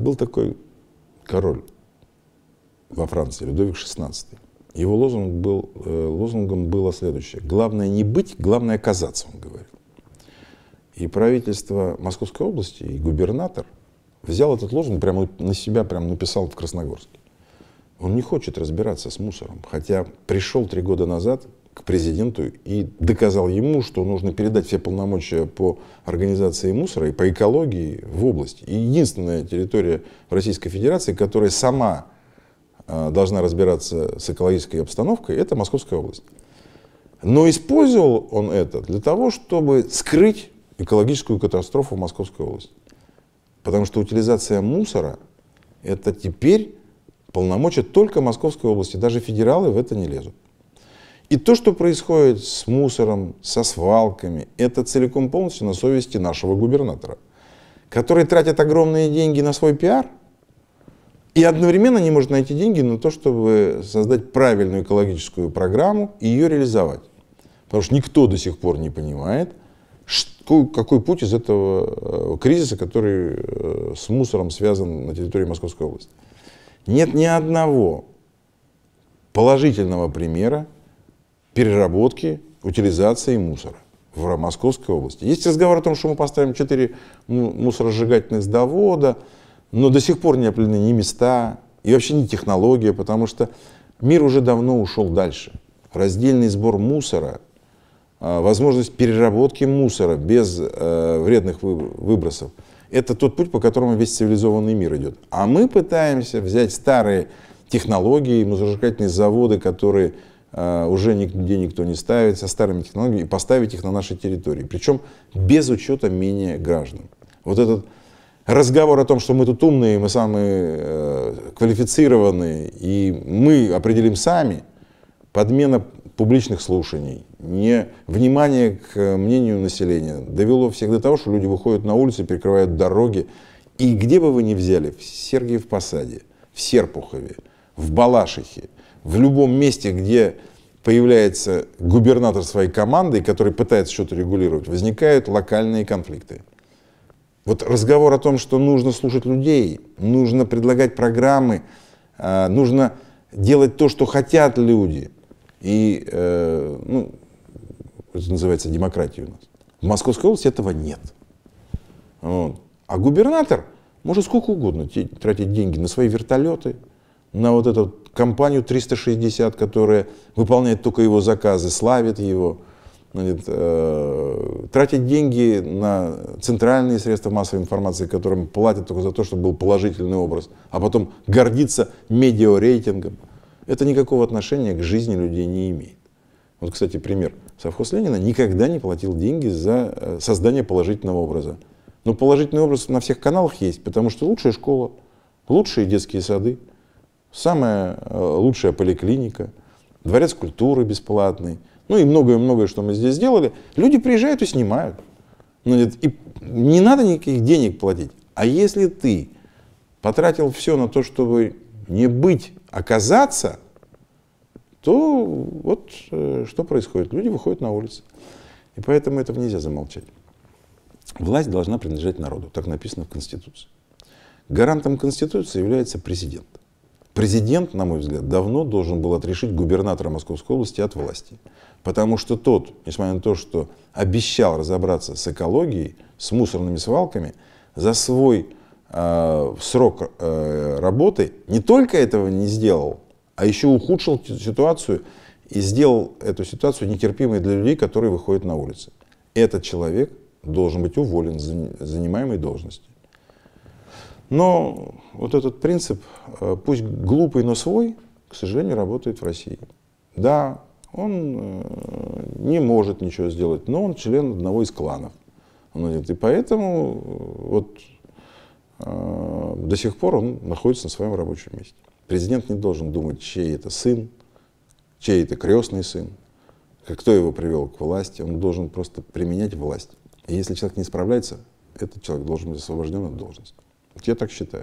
Был такой король во Франции, Людовик XVI. Его лозунг был, э, лозунгом было следующее. Главное не быть, главное казаться. он говорил. И правительство Московской области и губернатор взял этот лозунг, прямо на себя прямо написал в Красногорске. Он не хочет разбираться с мусором, хотя пришел три года назад к президенту и доказал ему, что нужно передать все полномочия по организации мусора и по экологии в область. И единственная территория Российской Федерации, которая сама а, должна разбираться с экологической обстановкой, это Московская область. Но использовал он это для того, чтобы скрыть экологическую катастрофу в Московской области. Потому что утилизация мусора – это теперь полномочия только Московской области. Даже федералы в это не лезут. И то, что происходит с мусором, со свалками, это целиком полностью на совести нашего губернатора, который тратит огромные деньги на свой пиар, и одновременно не может найти деньги на то, чтобы создать правильную экологическую программу и ее реализовать. Потому что никто до сих пор не понимает, какой путь из этого э, кризиса, который э, с мусором связан на территории Московской области. Нет ни одного положительного примера переработки, утилизации мусора в Московской области. Есть разговор о том, что мы поставим 4 мусоросжигательных завода, но до сих пор не определены ни места, и вообще ни технология, потому что мир уже давно ушел дальше. Раздельный сбор мусора, а, возможность переработки мусора без э, вредных выбросов – это тот путь, по которому весь цивилизованный мир идет. А мы пытаемся взять старые технологии, мусоросжигательные заводы, которые а, уже нигде никто не ставит, со старыми технологиями, и поставить их на нашей территории. Причем без учета менее граждан. Вот этот разговор о том, что мы тут умные, мы самые э, квалифицированные, и мы определим сами, подмена публичных слушаний, не внимание к мнению населения довело всех до того, что люди выходят на улицы, перекрывают дороги. И где бы вы ни взяли, в Сергиев Посаде, в Серпухове, в Балашихе, в любом месте, где появляется губернатор своей команды, который пытается что-то регулировать, возникают локальные конфликты. Вот разговор о том, что нужно слушать людей, нужно предлагать программы, а, нужно делать то, что хотят люди. И, э, ну, это называется демократия у нас. В Московской области этого нет. Вот. А губернатор может сколько угодно тратить деньги на свои вертолеты, на вот эту компанию 360, которая выполняет только его заказы, славит его, значит, э, тратит деньги на центральные средства массовой информации, которым платят только за то, чтобы был положительный образ, а потом гордиться медиарейтингом. Это никакого отношения к жизни людей не имеет. Вот, кстати, пример. Совхоз Ленина никогда не платил деньги за э, создание положительного образа. Но положительный образ на всех каналах есть, потому что лучшая школа, лучшие детские сады, самая э, лучшая поликлиника, дворец культуры бесплатный, ну и многое-многое, что мы здесь сделали, люди приезжают и снимают. Ну, и не надо никаких денег платить. А если ты потратил все на то, чтобы не быть, оказаться, то вот э, что происходит. Люди выходят на улицы. И поэтому этого нельзя замолчать. Власть должна принадлежать народу. Так написано в Конституции. Гарантом Конституции является президент. Президент, на мой взгляд, давно должен был отрешить губернатора Московской области от власти. Потому что тот, несмотря на то, что обещал разобраться с экологией, с мусорными свалками, за свой э, срок э, работы не только этого не сделал, а еще ухудшил ситуацию и сделал эту ситуацию нетерпимой для людей, которые выходят на улицы. Этот человек должен быть уволен с занимаемой должности. Но вот этот принцип, э, пусть глупый, но свой, к сожалению, работает в России. Да, он э, не может ничего сделать, но он член одного из кланов. И поэтому э, вот до сих пор он находится на своем рабочем месте. Президент не должен думать, чей это сын, чей это крестный сын, кто его привел к власти. Он должен просто применять власть. И если человек не справляется, этот человек должен быть освобожден от должности. Я так считаю.